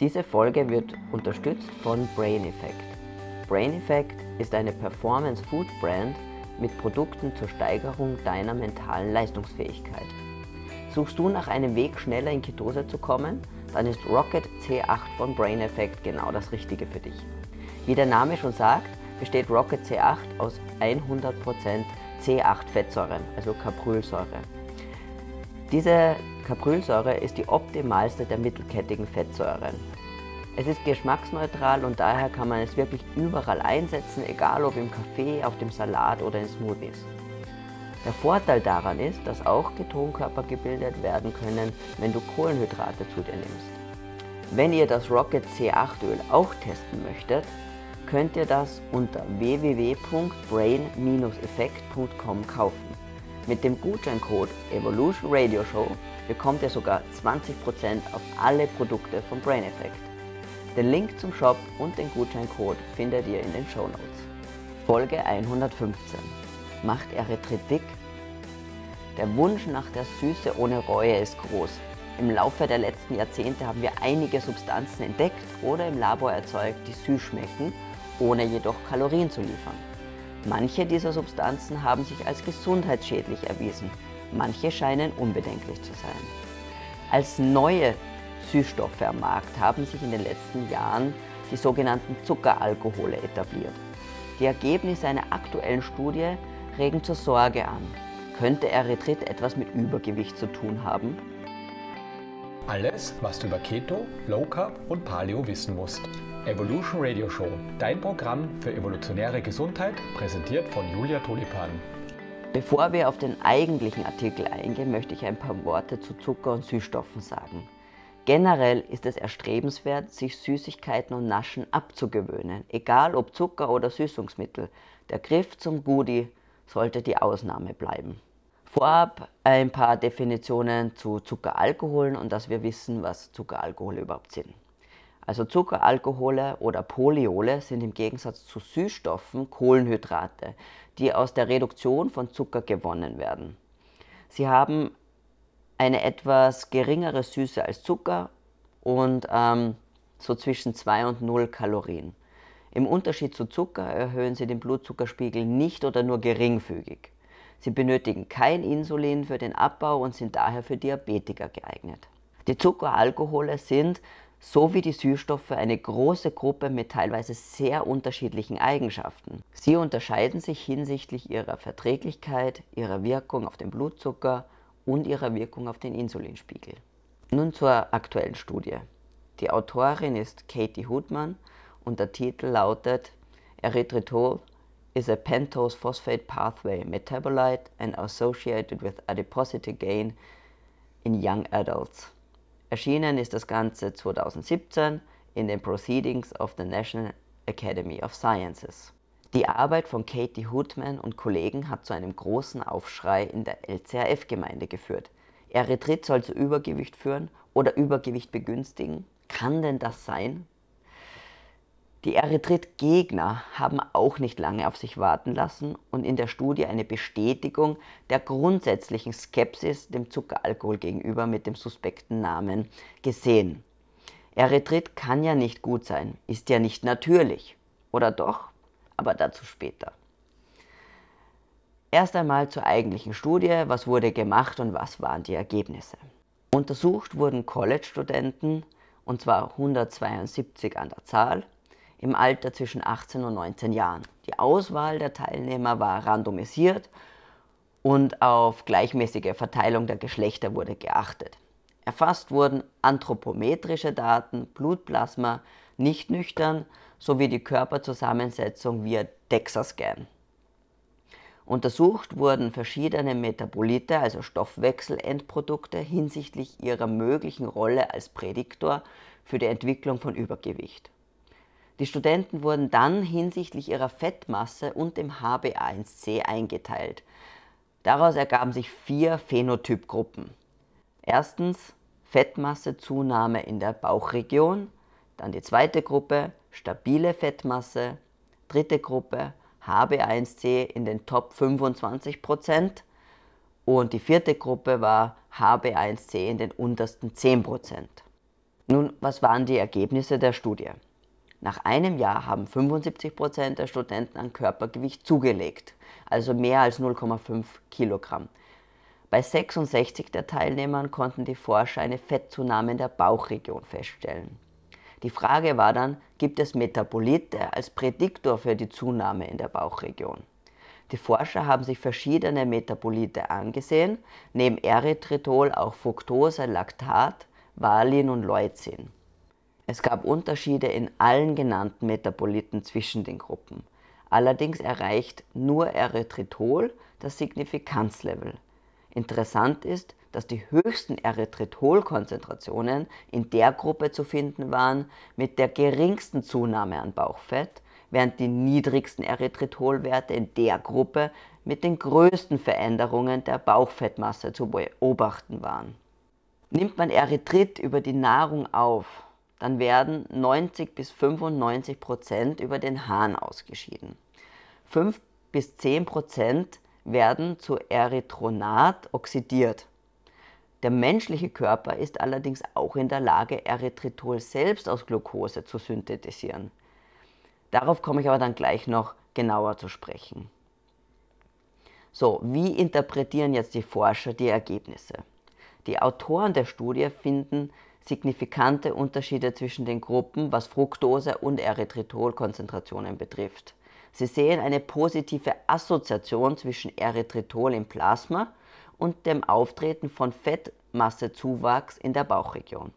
Diese Folge wird unterstützt von Brain Effect. Brain Effect ist eine Performance Food Brand mit Produkten zur Steigerung deiner mentalen Leistungsfähigkeit. Suchst du nach einem Weg, schneller in Ketose zu kommen, dann ist Rocket C8 von Brain Effect genau das Richtige für dich. Wie der Name schon sagt, besteht Rocket C8 aus 100% C8-Fettsäuren, also Caprylsäure. Diese Caprylsäure ist die optimalste der mittelkettigen Fettsäuren. Es ist geschmacksneutral und daher kann man es wirklich überall einsetzen, egal ob im Kaffee, auf dem Salat oder in Smoothies. Der Vorteil daran ist, dass auch Ketonkörper gebildet werden können, wenn du Kohlenhydrate zu dir nimmst. Wenn ihr das Rocket C8 Öl auch testen möchtet, könnt ihr das unter www.brain-effekt.com kaufen. Mit dem Gutscheincode Evolution Radio Show bekommt ihr sogar 20% auf alle Produkte von Brain Effect. Den Link zum Shop und den Gutscheincode findet ihr in den Show Notes. Folge 115. Macht Erythrit dick? Der Wunsch nach der Süße ohne Reue ist groß. Im Laufe der letzten Jahrzehnte haben wir einige Substanzen entdeckt oder im Labor erzeugt, die süß schmecken, ohne jedoch Kalorien zu liefern. Manche dieser Substanzen haben sich als gesundheitsschädlich erwiesen Manche scheinen unbedenklich zu sein. Als neue Süßstoffe am Markt haben sich in den letzten Jahren die sogenannten Zuckeralkohole etabliert. Die Ergebnisse einer aktuellen Studie regen zur Sorge an. Könnte Erythrit etwas mit Übergewicht zu tun haben? Alles, was du über Keto, Low Carb und Paleo wissen musst. Evolution Radio Show, dein Programm für evolutionäre Gesundheit, präsentiert von Julia Tulipan. Bevor wir auf den eigentlichen Artikel eingehen, möchte ich ein paar Worte zu Zucker und Süßstoffen sagen. Generell ist es erstrebenswert, sich Süßigkeiten und Naschen abzugewöhnen, egal ob Zucker oder Süßungsmittel. Der Griff zum Gudi sollte die Ausnahme bleiben. Vorab ein paar Definitionen zu Zuckeralkoholen und dass wir wissen, was Zuckeralkohol überhaupt sind. Also Zuckeralkohole oder Poliole sind im Gegensatz zu Süßstoffen Kohlenhydrate, die aus der Reduktion von Zucker gewonnen werden. Sie haben eine etwas geringere Süße als Zucker und ähm, so zwischen 2 und 0 Kalorien. Im Unterschied zu Zucker erhöhen sie den Blutzuckerspiegel nicht oder nur geringfügig. Sie benötigen kein Insulin für den Abbau und sind daher für Diabetiker geeignet. Die Zuckeralkohole sind so wie die Süßstoffe eine große Gruppe mit teilweise sehr unterschiedlichen Eigenschaften. Sie unterscheiden sich hinsichtlich ihrer Verträglichkeit, ihrer Wirkung auf den Blutzucker und ihrer Wirkung auf den Insulinspiegel. Nun zur aktuellen Studie. Die Autorin ist Katie Hutmann und der Titel lautet Erythritol is a pentose phosphate pathway metabolite and associated with adiposity gain in young adults. Erschienen ist das Ganze 2017 in den Proceedings of the National Academy of Sciences. Die Arbeit von Katie Hoodman und Kollegen hat zu einem großen Aufschrei in der LCRF-Gemeinde geführt. Erythrit soll zu Übergewicht führen oder Übergewicht begünstigen? Kann denn das sein? Die Erythrit-Gegner haben auch nicht lange auf sich warten lassen und in der Studie eine Bestätigung der grundsätzlichen Skepsis dem Zuckeralkohol gegenüber mit dem suspekten Namen gesehen. Erythrit kann ja nicht gut sein, ist ja nicht natürlich. Oder doch? Aber dazu später. Erst einmal zur eigentlichen Studie, was wurde gemacht und was waren die Ergebnisse. Untersucht wurden College-Studenten, und zwar 172 an der Zahl, im Alter zwischen 18 und 19 Jahren. Die Auswahl der Teilnehmer war randomisiert und auf gleichmäßige Verteilung der Geschlechter wurde geachtet. Erfasst wurden anthropometrische Daten, Blutplasma, nicht nüchtern sowie die Körperzusammensetzung via DEXA-Scan. Untersucht wurden verschiedene Metabolite, also Stoffwechselendprodukte, hinsichtlich ihrer möglichen Rolle als Prädiktor für die Entwicklung von Übergewicht. Die Studenten wurden dann hinsichtlich ihrer Fettmasse und dem HbA1c eingeteilt. Daraus ergaben sich vier Phänotypgruppen. Erstens Fettmassezunahme in der Bauchregion, dann die zweite Gruppe stabile Fettmasse, dritte Gruppe hb 1 c in den Top 25 und die vierte Gruppe war hb 1 c in den untersten 10 Nun, was waren die Ergebnisse der Studie? Nach einem Jahr haben 75 Prozent der Studenten an Körpergewicht zugelegt, also mehr als 0,5 Kilogramm. Bei 66 der Teilnehmern konnten die Forscher eine Fettzunahme in der Bauchregion feststellen. Die Frage war dann, gibt es Metabolite als Prädiktor für die Zunahme in der Bauchregion? Die Forscher haben sich verschiedene Metabolite angesehen, neben Erythritol auch Fructose, Laktat, Valin und Leucin. Es gab Unterschiede in allen genannten Metaboliten zwischen den Gruppen. Allerdings erreicht nur Erythritol das Signifikanzlevel. Interessant ist, dass die höchsten Erythritolkonzentrationen in der Gruppe zu finden waren mit der geringsten Zunahme an Bauchfett, während die niedrigsten Erythritolwerte in der Gruppe mit den größten Veränderungen der Bauchfettmasse zu beobachten waren. Nimmt man Erythrit über die Nahrung auf, dann werden 90 bis 95 Prozent über den Hahn ausgeschieden. 5 bis 10 Prozent werden zu Erythronat oxidiert. Der menschliche Körper ist allerdings auch in der Lage, Erythritol selbst aus Glucose zu synthetisieren. Darauf komme ich aber dann gleich noch genauer zu sprechen. So, wie interpretieren jetzt die Forscher die Ergebnisse? Die Autoren der Studie finden, signifikante Unterschiede zwischen den Gruppen, was Fructose- und Erythritolkonzentrationen betrifft. Sie sehen eine positive Assoziation zwischen Erythritol im Plasma und dem Auftreten von Fettmassezuwachs in der Bauchregion.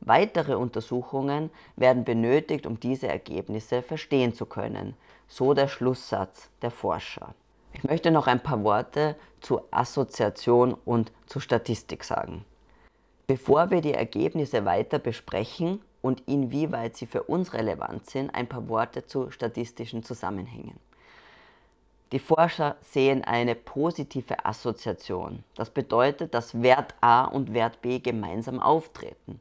Weitere Untersuchungen werden benötigt, um diese Ergebnisse verstehen zu können, so der Schlusssatz der Forscher. Ich möchte noch ein paar Worte zu Assoziation und zu Statistik sagen. Bevor wir die Ergebnisse weiter besprechen und inwieweit sie für uns relevant sind, ein paar Worte zu statistischen Zusammenhängen. Die Forscher sehen eine positive Assoziation. Das bedeutet, dass Wert A und Wert B gemeinsam auftreten.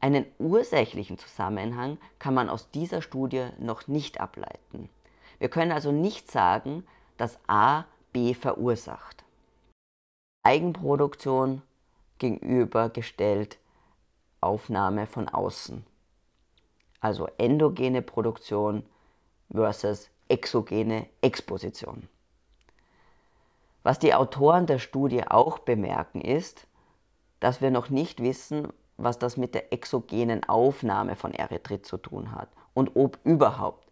Einen ursächlichen Zusammenhang kann man aus dieser Studie noch nicht ableiten. Wir können also nicht sagen, dass A B verursacht. Eigenproduktion gegenübergestellt Aufnahme von außen. Also endogene Produktion versus exogene Exposition. Was die Autoren der Studie auch bemerken ist, dass wir noch nicht wissen, was das mit der exogenen Aufnahme von Erythrit zu tun hat und ob überhaupt.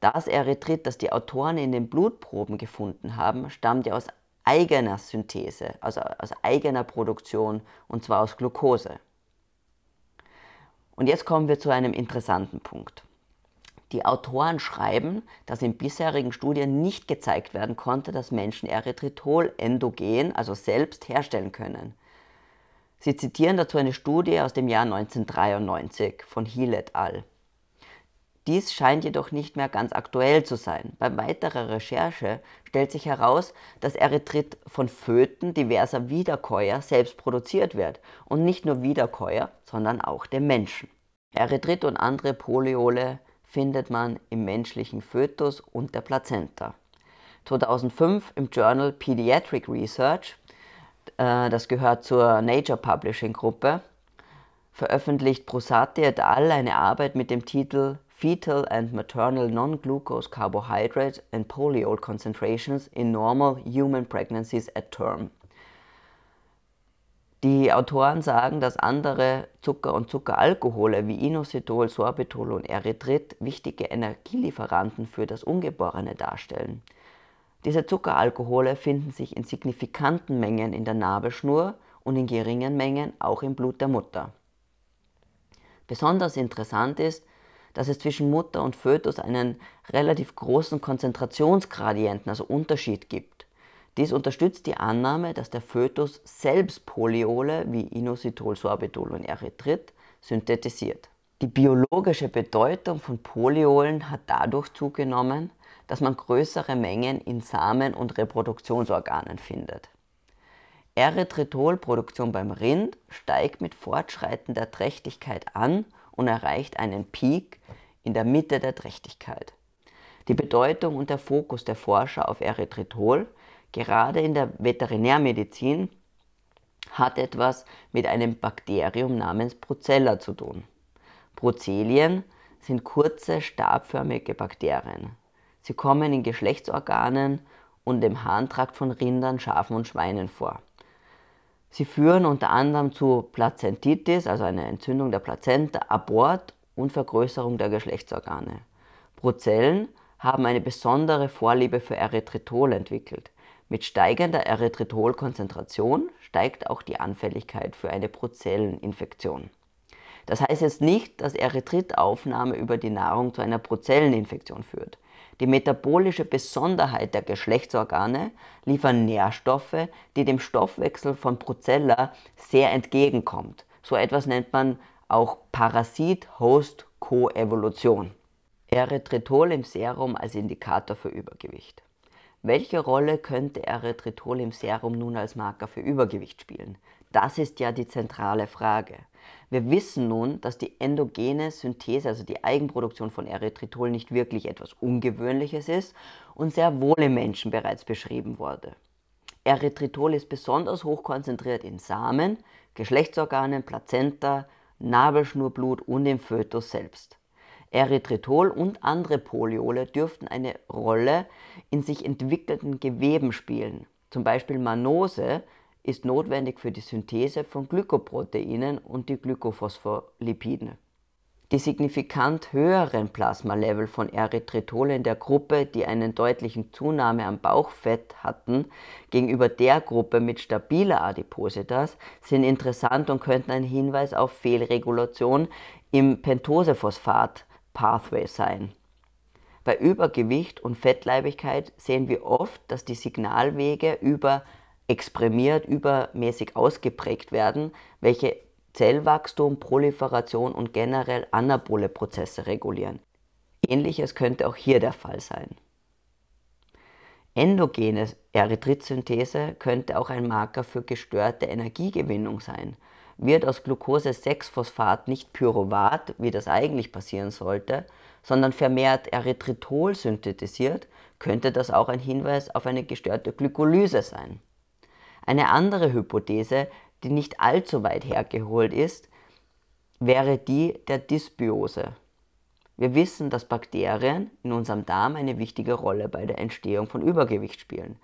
Das Erythrit, das die Autoren in den Blutproben gefunden haben, stammt ja aus eigener Synthese, also aus eigener Produktion und zwar aus Glucose. Und jetzt kommen wir zu einem interessanten Punkt. Die Autoren schreiben, dass in bisherigen Studien nicht gezeigt werden konnte, dass Menschen Erythritol endogen, also selbst herstellen können. Sie zitieren dazu eine Studie aus dem Jahr 1993 von Hill et al. Dies scheint jedoch nicht mehr ganz aktuell zu sein. Bei weiterer Recherche stellt sich heraus, dass Erythrit von Föten diverser Wiederkäuer selbst produziert wird und nicht nur Wiederkäuer, sondern auch dem Menschen. Erythrit und andere Poliole findet man im menschlichen Fötus und der Plazenta. 2005 im Journal Pediatric Research, äh, das gehört zur Nature Publishing Gruppe, veröffentlicht Brusati et al. eine Arbeit mit dem Titel fetal and maternal non-glucose carbohydrate and polyol concentrations in normal human pregnancies at term. Die Autoren sagen, dass andere Zucker- und Zuckeralkohole wie Inositol, Sorbitol und Erythrit wichtige Energielieferanten für das Ungeborene darstellen. Diese Zuckeralkohole finden sich in signifikanten Mengen in der Nabelschnur und in geringen Mengen auch im Blut der Mutter. Besonders interessant ist, dass es zwischen Mutter und Fötus einen relativ großen Konzentrationsgradienten, also Unterschied gibt. Dies unterstützt die Annahme, dass der Fötus selbst Poliole wie Inositol, Sorbitol und Erythrit synthetisiert. Die biologische Bedeutung von Poliolen hat dadurch zugenommen, dass man größere Mengen in Samen und Reproduktionsorganen findet. Erythritolproduktion beim Rind steigt mit fortschreitender Trächtigkeit an und erreicht einen Peak in der Mitte der Trächtigkeit. Die Bedeutung und der Fokus der Forscher auf Erythritol, gerade in der Veterinärmedizin, hat etwas mit einem Bakterium namens Brucella zu tun. Brucellien sind kurze, stabförmige Bakterien. Sie kommen in Geschlechtsorganen und im Harntrakt von Rindern, Schafen und Schweinen vor. Sie führen unter anderem zu Plazentitis, also einer Entzündung der Plazenta, Abort und Vergrößerung der Geschlechtsorgane. Prozellen haben eine besondere Vorliebe für Erythritol entwickelt. Mit steigender Erythritolkonzentration steigt auch die Anfälligkeit für eine Prozelleninfektion. Das heißt jetzt nicht, dass Erythritaufnahme über die Nahrung zu einer Prozelleninfektion führt. Die metabolische Besonderheit der Geschlechtsorgane liefern Nährstoffe, die dem Stoffwechsel von Prozella sehr entgegenkommt. So etwas nennt man auch Parasit-Host-Koevolution. Erythritol im Serum als Indikator für Übergewicht. Welche Rolle könnte Erythritol im Serum nun als Marker für Übergewicht spielen? Das ist ja die zentrale Frage. Wir wissen nun, dass die endogene Synthese, also die Eigenproduktion von Erythritol, nicht wirklich etwas Ungewöhnliches ist und sehr wohl im Menschen bereits beschrieben wurde. Erythritol ist besonders hoch konzentriert in Samen, Geschlechtsorganen, Plazenta, Nabelschnurblut und im Fötus selbst. Erythritol und andere Poliole dürften eine Rolle in sich entwickelnden Geweben spielen. Zum Beispiel Manose ist notwendig für die Synthese von Glykoproteinen und die Glykophospholipiden. Die signifikant höheren Plasmalevel von Erythritol in der Gruppe, die einen deutlichen Zunahme am Bauchfett hatten, gegenüber der Gruppe mit stabiler Adipositas, sind interessant und könnten einen Hinweis auf Fehlregulation im Pentosephosphat Pathway sein. Bei Übergewicht und Fettleibigkeit sehen wir oft, dass die Signalwege überexprimiert, übermäßig ausgeprägt werden, welche Zellwachstum, Proliferation und generell anabole Prozesse regulieren. Ähnliches könnte auch hier der Fall sein. Endogene Erythritsynthese könnte auch ein Marker für gestörte Energiegewinnung sein – wird aus Glucose-6-Phosphat nicht Pyruvat, wie das eigentlich passieren sollte, sondern vermehrt Erythritol synthetisiert, könnte das auch ein Hinweis auf eine gestörte Glykolyse sein. Eine andere Hypothese, die nicht allzu weit hergeholt ist, wäre die der Dysbiose. Wir wissen, dass Bakterien in unserem Darm eine wichtige Rolle bei der Entstehung von Übergewicht spielen.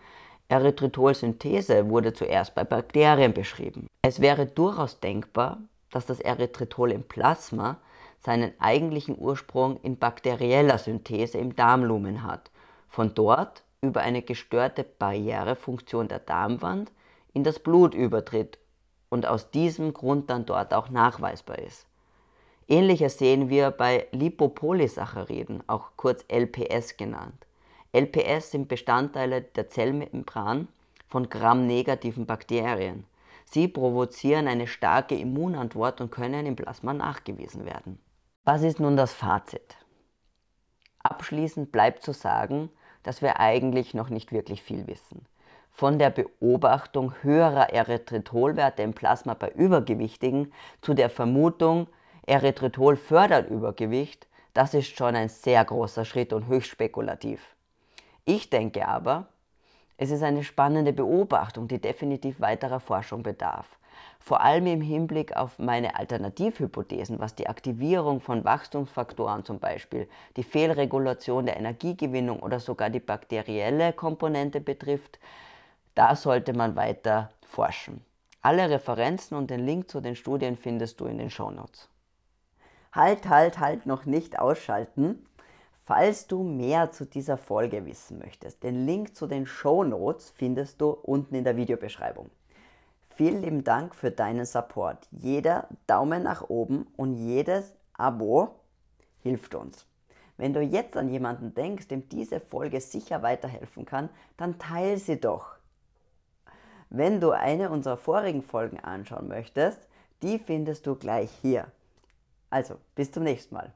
Erythritol-Synthese wurde zuerst bei Bakterien beschrieben. Es wäre durchaus denkbar, dass das Erythritol im Plasma seinen eigentlichen Ursprung in bakterieller Synthese im Darmlumen hat, von dort über eine gestörte Barrierefunktion der Darmwand in das Blut übertritt und aus diesem Grund dann dort auch nachweisbar ist. Ähnliches sehen wir bei Lipopolysacchariden, auch kurz LPS genannt. LPS sind Bestandteile der Zellmembran von gramnegativen Bakterien. Sie provozieren eine starke Immunantwort und können im Plasma nachgewiesen werden. Was ist nun das Fazit? Abschließend bleibt zu sagen, dass wir eigentlich noch nicht wirklich viel wissen. Von der Beobachtung höherer Erythritolwerte im Plasma bei Übergewichtigen zu der Vermutung, Erythritol fördert Übergewicht, das ist schon ein sehr großer Schritt und höchst spekulativ. Ich denke aber, es ist eine spannende Beobachtung, die definitiv weiterer Forschung bedarf. Vor allem im Hinblick auf meine Alternativhypothesen, was die Aktivierung von Wachstumsfaktoren zum Beispiel, die Fehlregulation der Energiegewinnung oder sogar die bakterielle Komponente betrifft, da sollte man weiter forschen. Alle Referenzen und den Link zu den Studien findest du in den Shownotes. Halt, halt, halt, noch nicht ausschalten. Falls du mehr zu dieser Folge wissen möchtest, den Link zu den Show Notes findest du unten in der Videobeschreibung. Vielen lieben Dank für deinen Support. Jeder Daumen nach oben und jedes Abo hilft uns. Wenn du jetzt an jemanden denkst, dem diese Folge sicher weiterhelfen kann, dann teile sie doch. Wenn du eine unserer vorigen Folgen anschauen möchtest, die findest du gleich hier. Also, bis zum nächsten Mal.